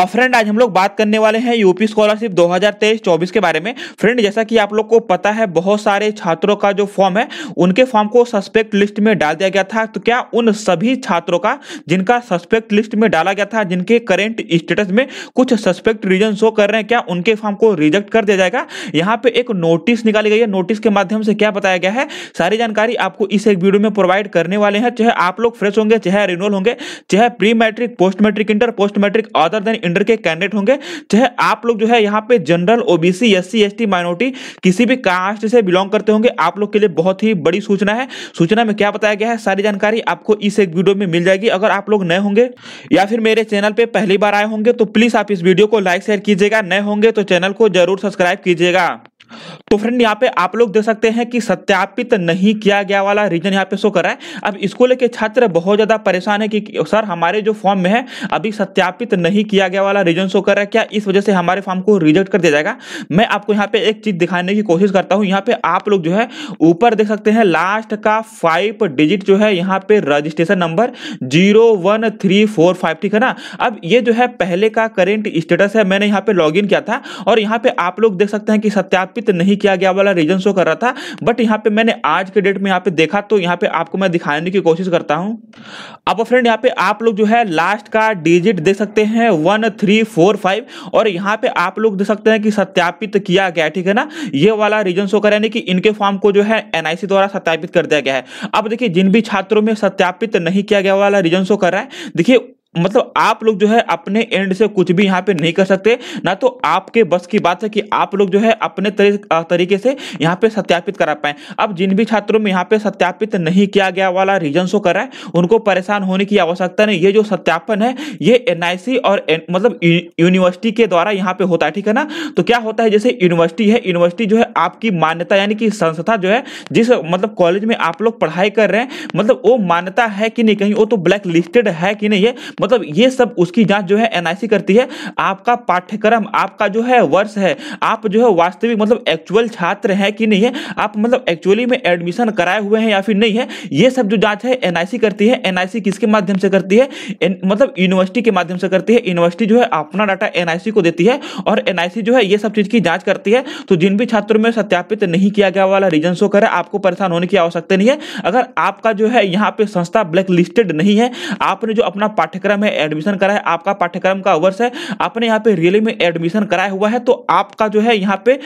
और फ्रेंड आज हम लोग बात करने वाले हैं यूपी स्कॉलरशिप 2023-24 के बारे में फ्रेंड जैसा कि आप लोग को पता है बहुत सारे छात्रों का जो फॉर्म है उनके फॉर्म को सस्पेक्ट लिस्ट में डाल दिया गया था तो क्या उन सभी छात्रों का जिनका सस्पेक्ट लिस्ट में डाला गया था जिनके करेंट स्टेटस में कुछ सस्पेक्ट रीजन शो कर रहे हैं क्या उनके फॉर्म को रिजेक्ट कर दिया जाएगा यहाँ पे एक नोटिस निकाली गई है नोटिस के माध्यम से क्या बताया गया है सारी जानकारी आपको इस एक वीडियो में प्रोवाइड करने वाले हैं चाहे आप लोग फ्रेश होंगे चाहे रिनोल होंगे चाहे pre matric post matric inter post matric other than inter के कैंडिडेट होंगे चाहे आप लोग जो है यहाँ पे general OBC S C minority किसी भी कास्ट से बिलोंग करते होंगे आप लोग के लिए बहुत ही बड़ी सूचना है सूचना में क्या बताया गया है सारी जानकारी आपको इस एक वीडियो में मिल जाएगी अगर आप लोग नए होंगे या फिर मेरे चैनल पर पहली बार आए होंगे तो प्लीज आप इस वीडियो को लाइक शेयर कीजिएगा नए होंगे तो चैनल को जरूर सब्सक्राइब कीजिएगा तो फ्रेंड यहाँ पे आप लोग देख सकते हैं कि सत्यापित नहीं किया गया वाला रीजन यहाँ पे शो कर रहा है अब इसको लेके छात्र बहुत ज्यादा परेशान है कि सर हमारे जो फॉर्म में है अभी सत्यापित नहीं किया गया वाला रीजन शो कर रहा है क्या इस वजह से हमारे फॉर्म को रिजेक्ट कर दिया जाएगा मैं आपको यहाँ पे एक चीज दिखाने की कोशिश करता हूँ यहाँ पे आप लोग जो है ऊपर देख सकते हैं लास्ट का फाइव डिजिट जो है यहाँ पे registration number zero one three four five ठीक है ना अब ये जो है पहले का करेंट स्टेटस है मैंने यहाँ पे लॉग किया था और यहाँ पे आप लोग देख सकते हैं कि सत्यापित सत्यापित नहीं किया गया वाला रीजन शो कर रहा था बट यहाँ पे मैंने आज के डेट में यहाँ पे देखा तो यहाँ पे आपको मैं दिखाने की कोशिश करता हूँ अब फ्रेंड यहाँ पे आप लोग जो है लास्ट का डिजिट देख सकते हैं वन थ्री फोर फाइव और यहाँ पे आप लोग देख सकते हैं कि सत्यापित किया गया ठीक है ना ये वाला रीजन शो कर यानी कि इनके फॉर्म को जो है एनआईसी द्वारा सत्यापित कर दिया गया है अब देखिए जिन भी छात्रों में सत्यापित नहीं किया गया वाला रीजन शो कर रहा है देखिए मतलब आप लोग जो है अपने एंड से कुछ भी यहाँ पे नहीं कर सकते ना तो आपके बस की बात है कि आप लोग जो है अपने तरीके से यहाँ पे सत्यापित करा पाए अब जिन भी छात्रों में यहाँ पे सत्यापित नहीं किया गया वाला रीजन शो कर रहा है उनको परेशान होने की आवश्यकता नहीं ये जो सत्यापन है ये एन और एन, मतलब यूनिवर्सिटी के द्वारा यहाँ पे होता है ठीक है ना तो क्या होता है जैसे यूनिवर्सिटी है यूनिवर्सिटी जो है आपकी मान्यता यानी कि संस्था जो है जिस मतलब कॉलेज में आप लोग पढ़ाई कर रहे हैं मतलब वो मान्यता है कि नहीं कहीं वो तो ब्लैक लिस्टेड है कि नहीं है मतलब ये सब उसकी जांच जो है एनआईसी करती है आपका पाठ्यक्रम आपका जो है वर्ष है आप जो है वास्तविक मतलब एक्चुअल छात्र हैं कि नहीं है आप मतलब एक्चुअली में एडमिशन कराए हुए हैं या फिर नहीं है ये सब जो जांच है एनआईसी करती है एनआईसी किसके माध्यम से करती है एन, मतलब यूनिवर्सिटी के माध्यम से करती है यूनिवर्सिटी जो है अपना डाटा एनआईसी को देती है और एनआईसी जो है ये सब चीज की जांच करती है तो जिन भी छात्रों में सत्यापित नहीं किया गया वाला रीजन शो करे आपको परेशान होने की आवश्यकता नहीं है अगर आपका जो है यहाँ पे संस्था ब्लैक लिस्टेड नहीं है आपने जो अपना पाठ्यक्रम पाठ्यक्रम है एडमिशन कराए आपका पाठ्यक्रम का वर्ष है आपने यहाँ पे रियली में एडमिशन कराया हुआ है तो आपका जो है यहाँ पे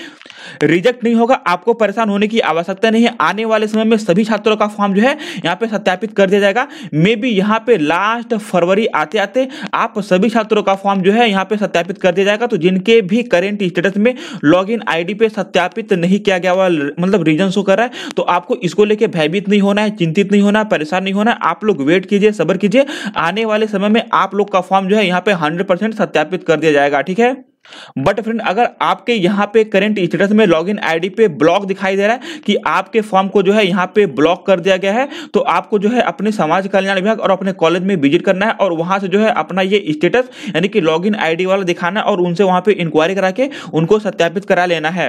रिजेक्ट नहीं होगा आपको परेशान होने की आवश्यकता नहीं है आने वाले समय में सभी छात्रों का फॉर्म जो है यहाँ पे सत्यापित कर दिया जाएगा मे बी यहाँ पे लास्ट फरवरी आते आते आप सभी छात्रों का फॉर्म जो है यहाँ पे सत्यापित कर दिया जाएगा तो जिनके भी करेंट स्टेटस में लॉग इन आईडी पे सत्यापित नहीं किया गया हुआ मतलब रीजन शो कर रहा है तो आपको इसको लेके भयभीत नहीं होना है चिंतित नहीं होना परेशान नहीं होना आप लोग वेट कीजिए सबर कीजिए आने वाले समय में में आप लोग का फॉर्म जो है यहाँ पे हंड्रेड सत्यापित कर दिया जाएगा ठीक है बट फ्रेंड अगर आपके यहां पे करंट स्टेटस में लॉगिन आईडी पे ब्लॉक दिखाई दे रहा है कि आपके फॉर्म को जो है यहां पे ब्लॉक कर दिया गया है तो आपको जो है अपने समाज कल्याण विभाग और अपने कॉलेज में विजिट करना है और वहां से जो है अपना ये स्टेटस यानी कि लॉगिन आईडी वाला दिखाना है और उनसे वहां पे इंक्वायरी करा के उनको सत्यापित करा लेना है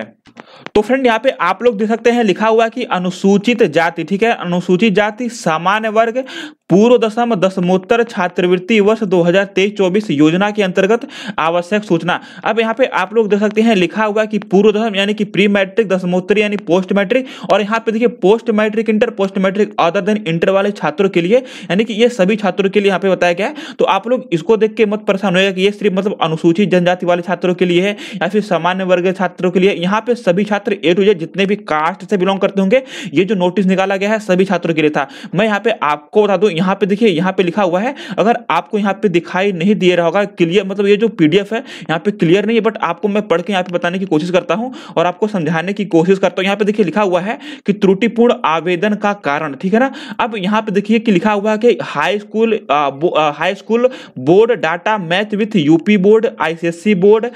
तो फ्रेंड यहाँ पे आप लोग देख सकते हैं लिखा हुआ कि अनुसूचित जाति ठीक है अनुसूचित जाति सामान्य वर्ग पूर्व दशम दशमोत्तर छात्रवृत्ति वर्ष 2023-24 योजना के अंतर्गत आवश्यक सूचना अब यहाँ पे आप लोग देख सकते हैं लिखा हुआ कि पूर्व दशम यानी कि प्री मैट्रिक दशमोत्तर यानी पोस्ट मैट्रिक और यहाँ पे देखिए post matric inter post matric other than inter वाले छात्रों के लिए यानी कि ये सभी छात्रों के लिए यहाँ पे बताया गया है तो आप लोग इसको देख के मत परेशान होगा कि ये सिर्फ मतलब अनुसूचित जनजाति वाले छात्रों के लिए है या फिर सामान्य वर्ग छात्रों के लिए यहाँ पे सभी सभी छात्र ए टू जेड जितने भी कास्ट से बिलोंग करते होंगे ये जो नोटिस निकाला गया है सभी छात्रों के लिए था मैं यहाँ पे आपको बता दूं यहाँ पे देखिए यहाँ पे लिखा हुआ है अगर आपको यहाँ पे दिखाई नहीं दे रहा होगा क्लियर मतलब ये जो पीडीएफ है यहाँ पे क्लियर नहीं है बट आपको मैं पढ़ के यहाँ पे बताने की कोशिश करता हूँ और आपको समझाने की कोशिश करता हूँ यहाँ पे देखिए लिखा हुआ है कि त्रुटिपूर्ण आवेदन का कारण ठीक है ना अब यहाँ पे देखिए कि लिखा हुआ है कि high school high school board data match with UP board ICSC board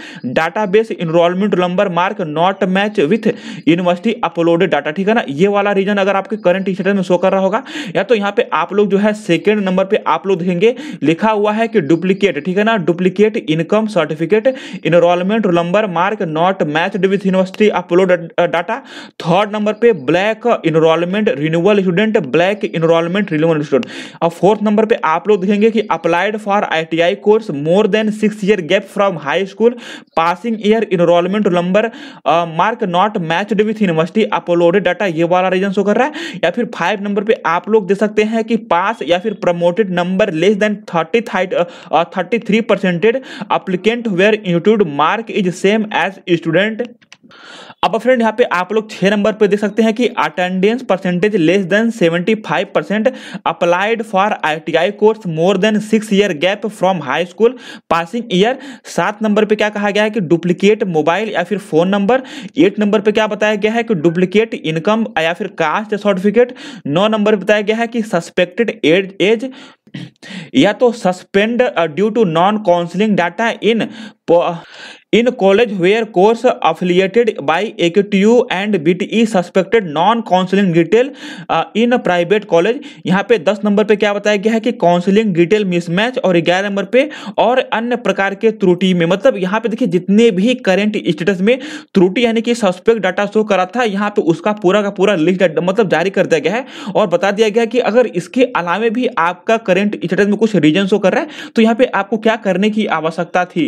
data base enrolment number mark not match match with university upload data ठीक है ना ये वाला रीजन अगर आपके करंट स्टेटस में शो कर रहा होगा या तो यहाँ पे आप लोग जो है सेकेंड नंबर पर आप लोग देखेंगे लिखा हुआ है कि डुप्लीकेट ठीक है ना duplicate income certificate enrolment number mark not match with university upload data third number पे black enrolment renewal student black enrolment renewal student और फोर्थ नंबर पे आप लोग देखेंगे कि applied for ITI course more than six year gap from high school passing year enrolment number mark not matched with university uploaded data ये वाला reason show कर रहा है या फिर फाइव नंबर पे आप लोग दे सकते हैं कि पास या फिर promoted number less than thirty thirty three percented applicant where institute mark is same as student अब फ्रेंड यहाँ पे आप लोग छह नंबर पे देख सकते हैं कि attendance percentage less than 75 percent applied for ITI course more than six year gap from high school passing year सात नंबर पे क्या कहा गया है कि डुप्लीकेट मोबाइल या फिर फोन नंबर एट नंबर पे क्या बताया गया है कि डुप्लीकेट इनकम या फिर कास्ट सर्टिफिकेट नौ नंबर बताया गया है कि सस्पेक्टेड एज या तो suspend due to non counselling data in in college where course affiliated by and and BTE suspected non counselling detail in private college यहाँ पे दस नंबर पे क्या बताया गया है कि काउंसलिंग डिटेल मिसमैच और ग्यारह नंबर पे और अन्य प्रकार के त्रुटि में मतलब यहाँ पे देखिए जितने भी करेंट स्टेटस में त्रुटि यानी कि सस्पेक्ट डाटा शो करा था यहाँ पे उसका पूरा का पूरा लिस्ट मतलब जारी कर दिया गया है और बता दिया गया कि अगर इसके अलावे भी आपका करेंट स्टेटस में कुछ रीजन शो कर रहा है तो यहाँ पे आपको क्या करने की आवश्यकता थी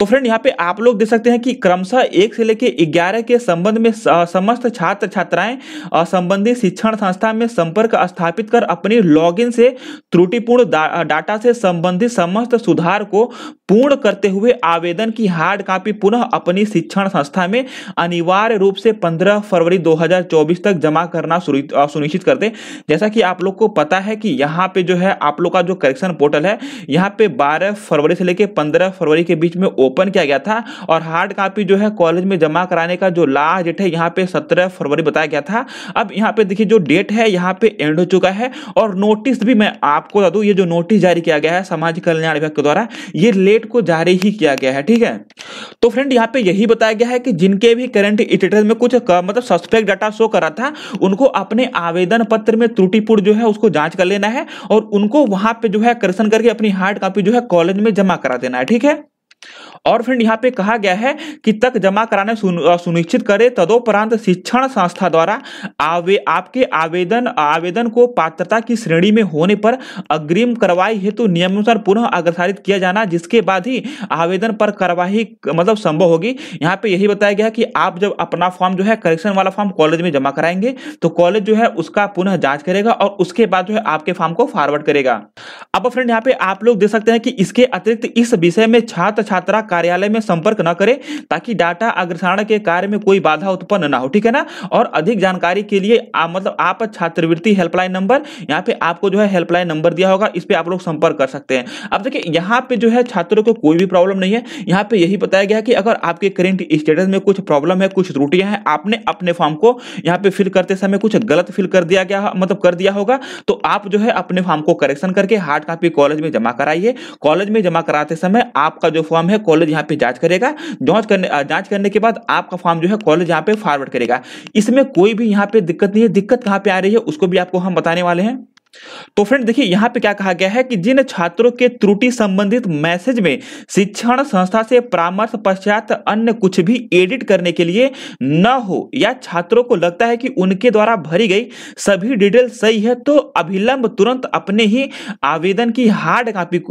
तो फ्रेंड यहाँ पे आप लोग देख सकते हैं कि क्रमशः एक से लेके ग्यारह के संबंध में समस्त छात्र छात्राएं संबंधित शिक्षण संस्था में संपर्क स्थापित कर अपनी लॉगिन से त्रुटिपूर्ण डाटा से संबंधित समस्त सुधार को पूर्ण करते हुए आवेदन की हार्ड कॉपी पुनः अपनी शिक्षण संस्था में अनिवार्य रूप से 15 फरवरी 2024 तक जमा करना सुनिश्चित कर दे जैसा कि आप लोग को पता है कि यहाँ पे जो है आप लोग का जो करेक्शन पोर्टल है यहाँ पे 12 फरवरी से लेकर 15 फरवरी के बीच में ओपन किया गया था और हार्ड कॉपी जो है कॉलेज में जमा कराने का जो लास्ट डेट है यहाँ पे सत्रह फरवरी बताया गया था अब यहाँ पे देखिए जो डेट है यहाँ पे एंड हो चुका है और नोटिस भी मैं आपको बता दू ये जो नोटिस जारी किया गया है समाज कल्याण विभाग के द्वारा ये लेट को जारी ही किया गया है ठीक है तो फ्रेंड यहाँ पे यही बताया गया है कि जिनके भी करंट इटेटर में कुछ मतलब सस्पेक्ट डाटा शो करा था उनको अपने आवेदन पत्र में त्रुटिपूर्ण जो है उसको जांच कर लेना है और उनको वहां पे जो है करेक्शन करके अपनी हार्ड कॉपी जो है कॉलेज में जमा करा देना है ठीक है और फिर यहाँ पे कहा गया है कि तक जमा कराने सुनिश्चित करे तदोपरांत शिक्षण संस्था द्वारा आवे आपके आवेदन आवेदन को पात्रता की श्रेणी में होने पर अग्रिम कार्रवाई हेतु नियमानुसार पुनः अग्रसारित किया जाना जिसके बाद ही आवेदन पर कार्रवाई मतलब संभव होगी यहाँ पे यही बताया गया कि आप जब अपना फॉर्म जो है करेक्शन वाला फॉर्म कॉलेज में जमा कराएंगे तो कॉलेज जो है उसका पुनः जांच करेगा और उसके बाद जो है आपके फॉर्म को फॉरवर्ड करेगा अब फ्रेंड यहाँ पे आप लोग देख सकते हैं कि इसके अतिरिक्त इस विषय में छात्र छात्रा कार्यालय में संपर्क न करें ताकि डाटा अग्रसारण के कार्य में कोई बाधा उत्पन्न ना हो ठीक है ना और अधिक जानकारी के लिए आ, मतलब आप छात्रवृत्ति हेल्पलाइन नंबर यहाँ पे आपको जो है हेल्पलाइन नंबर दिया होगा इस पर आप लोग संपर्क कर सकते हैं अब देखिए यहाँ पे जो है छात्रों को कोई भी प्रॉब्लम नहीं है यहाँ पे यही बताया गया कि अगर आपके करेंट स्टेटस में कुछ प्रॉब्लम है कुछ त्रुटियां हैं आपने अपने फॉर्म को यहाँ पे फिल करते समय कुछ गलत फिल कर दिया गया मतलब कर दिया होगा तो आप जो है अपने फॉर्म को करेक्शन करके हार्ड कॉपी कॉलेज में जमा कराइए कॉलेज में जमा कराते समय आपका जो फॉर्म है कॉलेज कॉलेज यहाँ पे जांच करेगा जांच करने जांच करने के बाद आपका फॉर्म जो है कॉलेज यहाँ पे फॉरवर्ड करेगा इसमें कोई भी यहाँ पे दिक्कत नहीं है दिक्कत कहाँ पे आ रही है उसको भी आपको हम बताने वाले हैं तो फ्रेंड देखिए यहाँ पे क्या कहा गया है कि जिन छात्रों के त्रुटि संबंधित मैसेज में शिक्षण संस्था से परामर्श पश्चात अन्य कुछ भी एडिट करने के लिए न हो या छात्रों को लगता है कि उनके द्वारा भरी गई सभी डिटेल सही है तो अभिलंब तुरंत अपने ही आवेदन की हार्ड कॉपी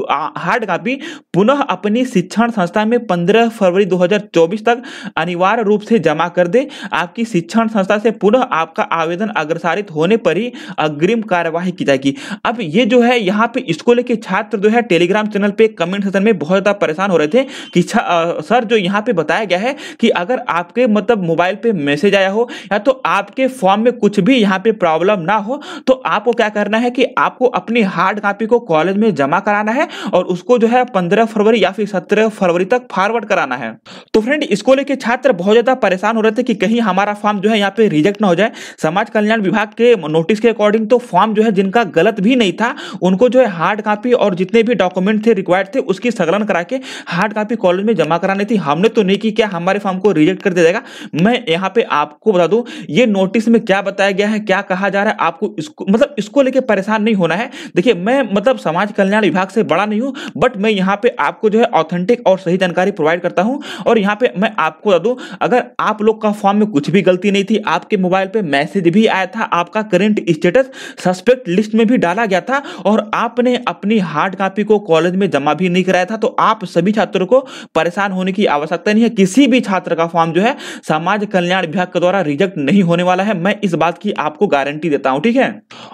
हार्ड कॉपी पुनः अपनी शिक्षण संस्था में पंद्रह फरवरी दो तक अनिवार्य रूप से जमा कर दे आपकी शिक्षण संस्था से पुनः आपका आवेदन अग्रसारित होने पर ही अग्रिम कार्यवाही की तय की अब ये जो है यहाँ पे इसको लेके छात्र जो है टेलीग्राम चैनल पे कमेंट सेशन में बहुत ज़्यादा परेशान हो रहे थे कि आ, सर जो यहाँ पे बताया गया है कि अगर आपके मतलब मोबाइल पे मैसेज आया हो या तो आपके फॉर्म में कुछ भी यहाँ पे प्रॉब्लम ना हो तो आपको क्या करना है कि आपको अपनी हार्ड कॉपी को कॉलेज में जमा कराना है और उसको जो है पंद्रह फरवरी या फिर सत्रह फरवरी तक फॉरवर्ड कराना है तो फ्रेंड इसको लेके छात्र बहुत ज़्यादा परेशान हो रहे थे कि कहीं हमारा फॉर्म जो है यहाँ पे रिजेक्ट ना हो जाए समाज कल्याण विभाग के नोटिस के अकॉर्डिंग तो फॉर्म जो है जिनका उनका गलत भी नहीं था उनको जो है हार्ड कॉपी और जितने भी डॉक्यूमेंट थे रिक्वायर्ड थे उसकी संकलन करा के हार्ड कॉपी कॉलेज में जमा करानी थी हमने तो नहीं की क्या हमारे फॉर्म को रिजेक्ट कर दिया जाएगा मैं यहाँ पे आपको बता दूं ये नोटिस में क्या बताया गया है क्या कहा जा रहा है आपको इसको मतलब इसको लेकर परेशान नहीं होना है देखिए मैं मतलब समाज कल्याण विभाग से बड़ा नहीं हूँ बट मैं यहाँ पे आपको जो है ऑथेंटिक और सही जानकारी प्रोवाइड करता हूँ और यहाँ पे मैं आपको बता दूं अगर आप लोग का फॉर्म में कुछ भी गलती नहीं थी आपके मोबाइल पे मैसेज भी आया था आपका current status suspect list list में भी डाला गया था और आपने अपनी हार्ड कॉपी को कॉलेज में जमा भी नहीं कराया था तो आप सभी छात्रों को परेशान होने की आवश्यकता नहीं है किसी भी छात्र का फॉर्म जो है समाज कल्याण विभाग के द्वारा रिजेक्ट नहीं होने वाला है मैं इस बात की आपको गारंटी देता हूं ठीक है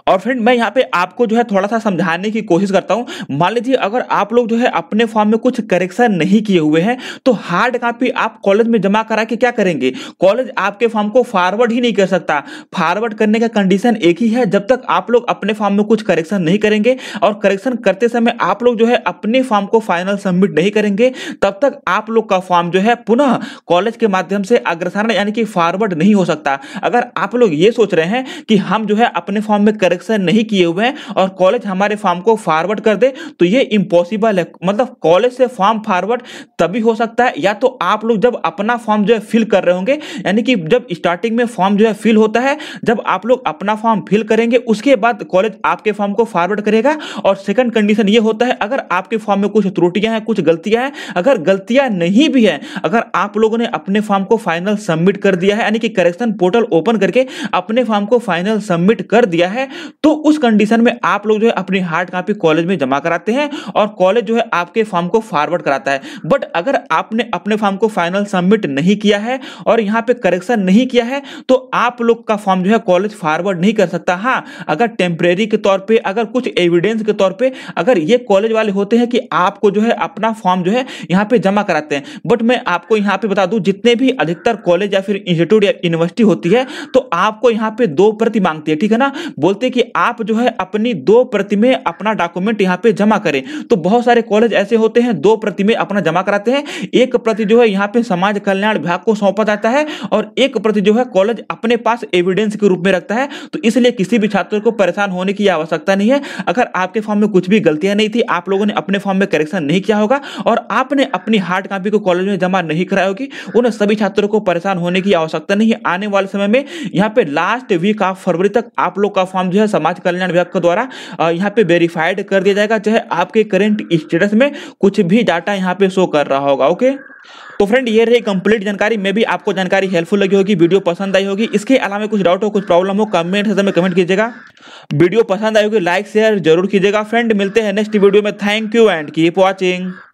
और फ्रेंड मैं यहाँ पे आपको जो है थोड़ा सा समझाने की कोशिश करता हूँ मान लीजिए अगर आप लोग जो है अपने फॉर्म में कुछ करेक्शन नहीं किए हुए हैं तो हार्ड कॉपी आप कॉलेज में जमा करा के क्या करेंगे कॉलेज आपके फॉर्म को फॉरवर्ड ही नहीं कर सकता फॉरवर्ड करने का कंडीशन एक ही है जब तक आप लोग अपने फॉर्म में कुछ करेक्शन नहीं करेंगे और करेक्शन करते समय आप लोग जो है अपने फॉर्म को फाइनल सबमिट नहीं करेंगे तब तक आप लोग का फॉर्म जो है पुनः कॉलेज के माध्यम से अग्रसरण यानी कि फॉरवर्ड नहीं हो सकता अगर आप लोग ये सोच रहे हैं कि हम जो है अपने फॉर्म में करेक्शन नहीं किए हुए हैं और कॉलेज हमारे फॉर्म को फॉरवर्ड कर दे तो ये इम्पॉसिबल है मतलब कॉलेज से फॉर्म फॉरवर्ड तभी हो सकता है या तो आप लोग जब अपना फॉर्म जो है फिल कर रहे होंगे यानी कि जब स्टार्टिंग में फॉर्म जो है फिल होता है जब आप लोग अपना फॉर्म फिल करेंगे उसके बाद कॉलेज शायद आपके फॉर्म को फॉरवर्ड करेगा और सेकंड कंडीशन ये होता है अगर आपके फॉर्म में कुछ त्रुटियां हैं कुछ गलतियां हैं अगर गलतियां नहीं भी हैं अगर आप लोगों ने अपने फॉर्म को फाइनल सबमिट कर दिया है यानी कि करेक्शन पोर्टल ओपन करके अपने फॉर्म को फाइनल सबमिट कर दिया है तो उस कंडीशन में आप लोग जो है अपनी हार्ड कॉपी कॉलेज में जमा कराते हैं और कॉलेज जो है आपके फॉर्म को फॉरवर्ड कराता है बट अगर आपने अपने फॉर्म को फाइनल सबमिट नहीं किया है और यहाँ पे करेक्शन नहीं किया है तो आप लोग का फॉर्म जो है कॉलेज फॉरवर्ड नहीं कर सकता हाँ अगर टेम्परेरी डायरी के तौर पे अगर कुछ एविडेंस के तौर पे अगर ये कॉलेज वाले होते हैं कि आपको जो है अपना फॉर्म जो है यहाँ पे जमा कराते हैं बट मैं आपको यहाँ पे बता दूं जितने भी अधिकतर कॉलेज या फिर इंस्टीट्यूट या यूनिवर्सिटी होती है तो आपको यहाँ पे दो प्रति मांगती है ठीक है ना बोलते कि आप जो है अपनी दो प्रति में अपना डॉक्यूमेंट यहाँ पे जमा करें तो बहुत सारे कॉलेज ऐसे होते हैं दो प्रति में अपना जमा कराते हैं एक प्रति जो है यहाँ पे समाज कल्याण विभाग को सौंपा जाता है और एक प्रति जो है कॉलेज अपने पास एविडेंस के रूप में रखता है तो इसलिए किसी भी छात्र को परेशान होने करने की आवश्यकता नहीं है अगर आपके फॉर्म में कुछ भी गलतियां नहीं थी आप लोगों ने अपने फॉर्म में करेक्शन नहीं किया होगा और आपने अपनी हार्ड कॉपी को कॉलेज में जमा नहीं कराई होगी उन सभी छात्रों को परेशान होने की आवश्यकता नहीं है आने वाले समय में यहाँ पे लास्ट वीक ऑफ फरवरी तक आप लोग का फॉर्म जो है समाज कल्याण विभाग के द्वारा यहाँ पे वेरीफाइड कर दिया जाएगा चाहे आपके करेंट स्टेटस में कुछ भी डाटा यहाँ पे शो कर रहा होगा ओके तो फ्रेंड ये रही कंप्लीट जानकारी में भी आपको जानकारी हेल्पफुल लगी होगी वीडियो पसंद आई होगी इसके अलावा कुछ डाउट हो कुछ प्रॉब्लम हो कमेंट से में कमेंट कीजिएगा वीडियो पसंद आई होगी लाइक शेयर जरूर कीजिएगा फ्रेंड मिलते हैं नेक्स्ट वीडियो में thank you and keep watching